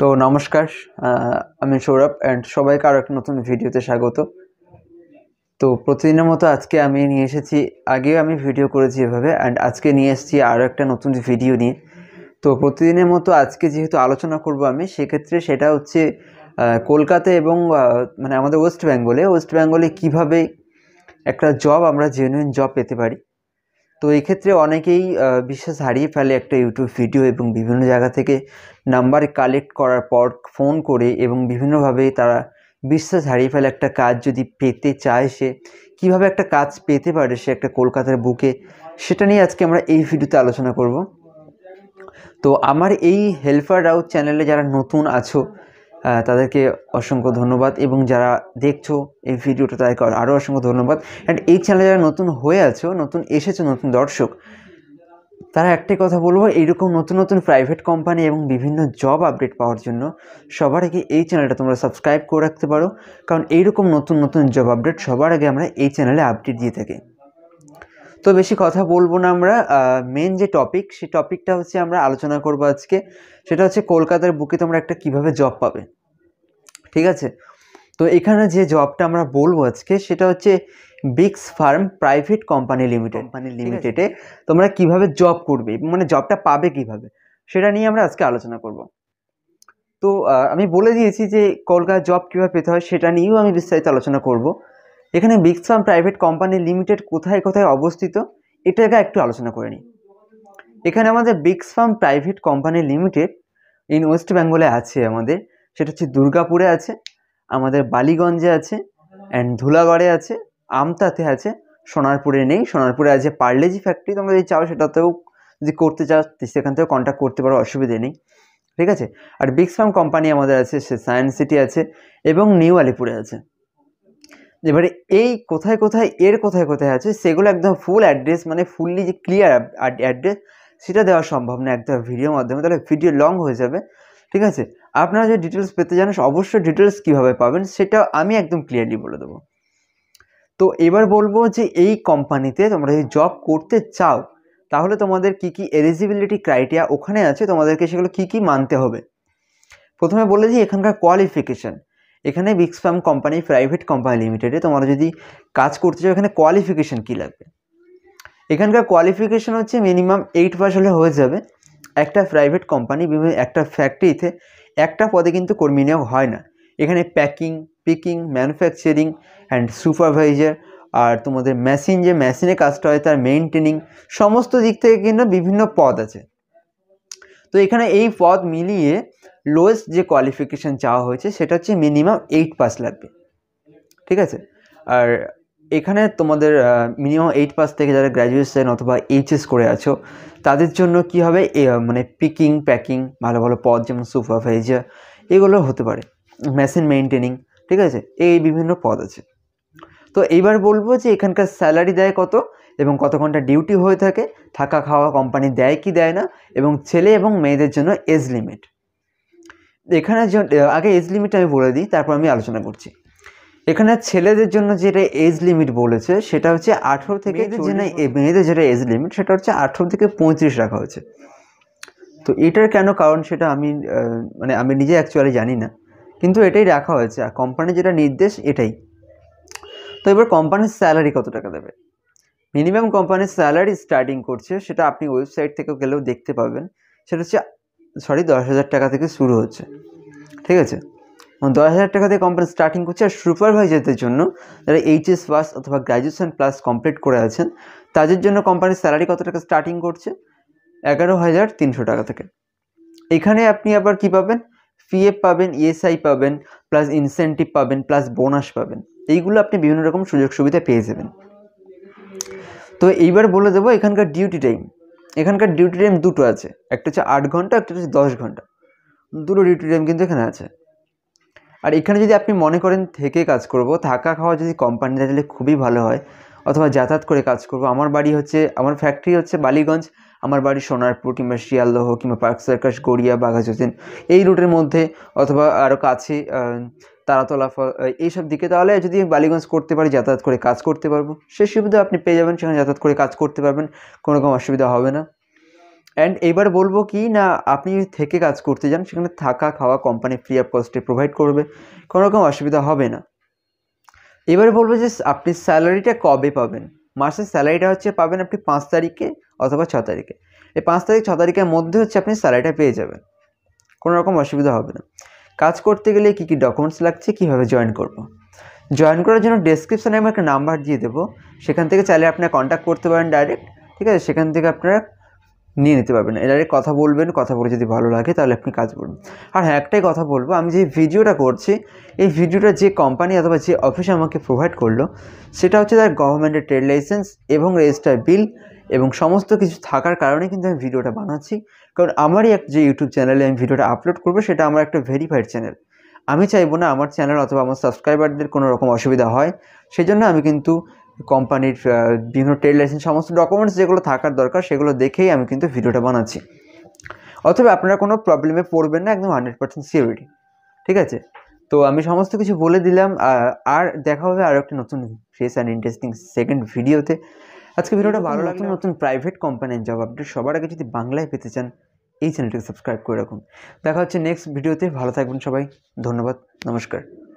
তো নমস্কার আমি সৌরভ অ্যান্ড সবাইকে আরও একটা নতুন ভিডিওতে স্বাগত তো প্রতিদিনের মতো আজকে আমি নিয়ে এসেছি আগেও আমি ভিডিও করেছি এভাবে অ্যান্ড আজকে নিয়ে এসেছি আরও একটা নতুন ভিডিও নিয়ে তো প্রতিদিনের মতো আজকে যেহেতু আলোচনা করব আমি সেক্ষেত্রে সেটা হচ্ছে কলকাতা এবং মানে আমাদের ওয়েস্ট বেঙ্গলে ওয়েস্ট বেঙ্গলে কীভাবে একটা জব আমরা জেনুইন জব পেতে পারি তো এই ক্ষেত্রে অনেকেই বিশ্বাস হারিয়ে ফেলে একটা ইউটিউব ভিডিও এবং বিভিন্ন জায়গা থেকে নাম্বার কালেক্ট করার পর ফোন করে এবং বিভিন্নভাবে তারা বিশ্বাস হারিয়ে ফেলে একটা কাজ যদি পেতে চায় সে কীভাবে একটা কাজ পেতে পারে সে একটা কলকাতার বুকে সেটা নিয়ে আজকে আমরা এই ভিডিওতে আলোচনা করব তো আমার এই হেল্পার রাউট চ্যানেলে যারা নতুন আছো তাদেরকে অসংখ্য ধন্যবাদ এবং যারা দেখছো এই ভিডিওটা তাদেরকে আরও অসংখ্য ধন্যবাদ অ্যান্ড এই চ্যানেলে যারা নতুন হয়ে আছো নতুন এসেছো নতুন দর্শক তারা একটাই কথা বলবো এইরকম নতুন নতুন প্রাইভেট কোম্পানি এবং বিভিন্ন জব আপডেট পাওয়ার জন্য সবার আগে এই চ্যানেলটা তোমরা সাবস্ক্রাইব করে রাখতে পারো কারণ এইরকম নতুন নতুন জব আপডেট সবার আগে আমরা এই চ্যানেলে আপডেট দিয়ে থাকি তো বেশি কথা বলবো না আমরা মেন যে টপিক সেই টপিকটা হচ্ছে আমরা আলোচনা করবো আজকে সেটা হচ্ছে কলকাতার বুকে তোমরা একটা কিভাবে জব পাবে ঠিক আছে তো এখানে যে জবটা আমরা বলবো আজকে সেটা হচ্ছে বিগস ফার্ম প্রাইভেট কোম্পানি লিমিটেড কোম্পানি লিমিটেডে তোমরা কিভাবে জব করবে মানে জবটা পাবে কিভাবে সেটা নিয়ে আমরা আজকে আলোচনা করব তো আমি বলে দিয়েছি যে কলকাতা জব কীভাবে পেতে হয় সেটা নিয়েও আমি বিস্তারিত আলোচনা করব এখানে বিক্সাম প্রাইভেট কোম্পানি লিমিটেড কোথায় কোথায় অবস্থিত এটাকে একটু আলোচনা করে নিই এখানে আমাদের ফার্ম private company limited in West বেঙ্গলে আছে আমাদের সেটা হচ্ছে দুর্গাপুরে আছে আমাদের বালিগঞ্জে আছে অ্যান্ড ধুলাগড়ে আছে আমতাতে আছে সোনারপুরে নেই সোনারপুরে আছে পার্লেজি ফ্যাক্টরি তোমরা যদি চাও সেটাতেও যদি করতে চাও সেখান থেকেও কন্ট্যাক্ট করতে পারো অসুবিধে নেই ঠিক আছে আর ফার্ম কোম্পানি আমাদের আছে সে সায়েন্স সিটি আছে এবং নিউ আলিপুরে আছে এবারে এই কোথায় কোথায় এর কোথায় কোথায় আছে সেগুলো একদম ফুল অ্যাড্রেস মানে ফুললি যে ক্লিয়ার অ্যাড্রেস সেটা দেওয়া সম্ভব না একদম ভিডিওর মাধ্যমে তাহলে ভিডিও লং হয়ে যাবে ঠিক আছে আপনারা যে ডিটেলস পেতে জানেন অবশ্যই ডিটেলস কীভাবে পাবেন সেটা আমি একদম ক্লিয়ারলি বলে দেবো তো এবার বলবো যে এই কোম্পানিতে তোমরা যদি জব করতে চাও তাহলে তোমাদের কি কি এলিজিবিলিটি ক্রাইটেরিয়া ওখানে আছে তোমাদেরকে সেগুলো কি কি মানতে হবে প্রথমে বলে দিই এখানকার কোয়ালিফিকেশান এখানে বিক্স ফার্ম কোম্পানি প্রাইভেট কোম্পানি লিমিটেডে তোমরা যদি কাজ করতে চাও এখানে কোয়ালিফিকেশান কী লাগবে এখানকার কোয়ালিফিকেশান হচ্ছে মিনিমাম এইট পাস হলে হয়ে যাবে একটা প্রাইভেট কোম্পানি বিভিন্ন একটা ফ্যাক্টরিতে একটা পদে কিন্তু কর্মী নিয়োগ হয় না এখানে packing picking manufacturing and supervisor আর তোমাদের মেশিন যে মেশিনে কাজটা হয় তার মেনটেনিং সমস্ত দিক থেকে কিন্তু বিভিন্ন পদ আছে তো এখানে এই পদ মিলিয়ে লোয়েস্ট যে কোয়ালিফিকেশান চাওয়া হয়েছে সেটা হচ্ছে মিনিমাম এইট পাস লাগবে ঠিক আছে আর এখানে তোমাদের মিনিমাম এইট পাস থেকে যারা গ্র্যাজুয়েশন অথবা এইচএস করে আছো তাদের জন্য কি হবে মানে পিকিং প্যাকিং ভালো ভালো পদ যেমন সুপারভাইজার এগুলো হতে পারে মেশিন মেনটেনিং ঠিক আছে এই বিভিন্ন পদ আছে তো এইবার বলবো যে এখানকার স্যালারি দেয় কত এবং কত ঘন্টা ডিউটি হয়ে থাকে থাকা খাওয়া কোম্পানি দেয় কি দেয় না এবং ছেলে এবং মেয়েদের জন্য এজ লিমিট এখানে আগে এজ লিমিট আমি বলে দিই তারপর আমি আলোচনা করছি এখানে ছেলেদের জন্য যেটা এজ লিমিট বলেছে সেটা হচ্ছে আঠেরো থেকে যে মানে না মেয়েদের যেটা এজ লিমিট সেটা হচ্ছে আঠেরো থেকে পঁয়ত্রিশ রাখা হয়েছে তো এটার কেন কারণ সেটা আমি মানে আমি নিজে অ্যাকচুয়ালি জানি না কিন্তু এটাই রাখা হয়েছে আর কোম্পানির যেটা নির্দেশ এটাই তো এবার কোম্পানির স্যালারি কত টাকা দেবে মিনিমাম কোম্পানির স্যালারি স্টার্টিং করছে সেটা আপনি ওয়েবসাইট থেকে গেলেও দেখতে পাবেন সেটা হচ্ছে সরি দশ হাজার টাকা থেকে শুরু হচ্ছে ঠিক আছে দশ হাজার টাকা থেকে কোম্পানি স্টার্টিং করছে আর সুপারভাইজারদের জন্য যারা এইচএস পাস অথবা গ্র্যাজুয়েশন প্লাস কমপ্লিট করে আছেন তাদের জন্য কোম্পানির স্যালারি কত টাকা স্টার্টিং করছে এগারো হাজার তিনশো টাকা থেকে এখানে আপনি আবার কি পাবেন পিএফ পাবেন ইএসআই পাবেন প্লাস ইনসেন্টিভ পাবেন প্লাস বোনাস পাবেন এইগুলো আপনি বিভিন্ন রকম সুযোগ সুবিধা পেয়ে যাবেন তো এইবার বলে দেবো এখানকার ডিউটি টাইম এখানকার ডিউটি টাইম দুটো আছে একটা হচ্ছে আট ঘন্টা একটা হচ্ছে দশ ঘন্টা দুটো ডিউটি টাইম কিন্তু এখানে আছে আর এখানে যদি আপনি মনে করেন থেকে কাজ করব থাকা খাওয়া যদি কোম্পানি দেয় তাহলে খুবই ভালো হয় অথবা যাতায়াত করে কাজ করব আমার বাড়ি হচ্ছে আমার ফ্যাক্টরি হচ্ছে বালিগঞ্জ আমার বাড়ি সোনারপুর কিংবা শিয়ালদহ কিংবা পার্ক সার্কাস গড়িয়া বাঘাযতীন এই রুটের মধ্যে অথবা আরও কাছে তারাতলা ফল এইসব দিকে তাহলে যদি বালিগঞ্জ করতে পারি যাতায়াত করে কাজ করতে পারবো সে সুবিধা আপনি পেয়ে যাবেন সেখানে যাতায়াত করে কাজ করতে পারবেন কোনো রকম অসুবিধা হবে না অ্যান্ড এবার বলবো কি না আপনি থেকে কাজ করতে যান সেখানে থাকা খাওয়া কোম্পানি ফ্রি অফ কস্টে প্রোভাইড করবে কোনো রকম অসুবিধা হবে না এবারে বলবো যে আপনি স্যালারিটা কবে পাবেন মাসের স্যালারিটা হচ্ছে পাবেন আপনি পাঁচ তারিখে অথবা ছ তারিখে এই পাঁচ তারিখ ছ তারিখের মধ্যে হচ্ছে আপনি স্যালারিটা পেয়ে যাবেন কোনো রকম অসুবিধা হবে না কাজ করতে গেলে কী কী ডকুমেন্টস লাগছে কীভাবে জয়েন করব। জয়েন করার জন্য ডেসক্রিপশানে আমি একটা নাম্বার দিয়ে দেবো সেখান থেকে চাইলে আপনারা কন্ট্যাক্ট করতে পারেন ডাইরেক্ট ঠিক আছে সেখান থেকে আপনারা নিয়ে নিতে পারবেন এর কথা বলবেন কথা বলে যদি ভালো লাগে তাহলে আপনি কাজ করুন আর হ্যাঁ একটাই কথা বলবো আমি যে ভিডিওটা করছি এই ভিডিওটা যে কোম্পানি অথবা যে অফিস আমাকে প্রোভাইড করলো সেটা হচ্ছে তার গভর্নমেন্টের ট্রেড লাইসেন্স এবং রেজিস্টার বিল এবং সমস্ত কিছু থাকার কারণে কিন্তু আমি ভিডিওটা বানাচ্ছি কারণ আমারই এক যে ইউটিউব চ্যানেলে আমি ভিডিওটা আপলোড করবো সেটা আমার একটা ভেরিফাইড চ্যানেল আমি চাইবো না আমার চ্যানেল অথবা আমার সাবস্ক্রাইবারদের কোনো রকম অসুবিধা হয় সেই জন্য আমি কিন্তু কোম্পানির বিভিন্ন ট্রেড লাইসেন্স সমস্ত ডকুমেন্টস যেগুলো থাকার দরকার সেগুলো দেখেই আমি কিন্তু ভিডিওটা বানাচ্ছি অথবা আপনারা কোনো প্রবলেমে পড়বেন না একদম হান্ড্রেড পার্সেন্ট সিওরিটি ঠিক আছে তো আমি সমস্ত কিছু বলে দিলাম আর দেখা হবে আরও একটা নতুন ফ্রেশ অ্যান্ড ইন্টারেস্টিং সেকেন্ড ভিডিওতে আজকে ভিডিওটা ভালো লাগলো নতুন প্রাইভেট কোম্পানির জব আপডেট সবার আগে যদি বাংলায় পেতে চান এই চ্যানেলটিকে সাবস্ক্রাইব করে রাখুন দেখা হচ্ছে নেক্সট ভিডিওতে ভালো থাকবেন সবাই ধন্যবাদ নমস্কার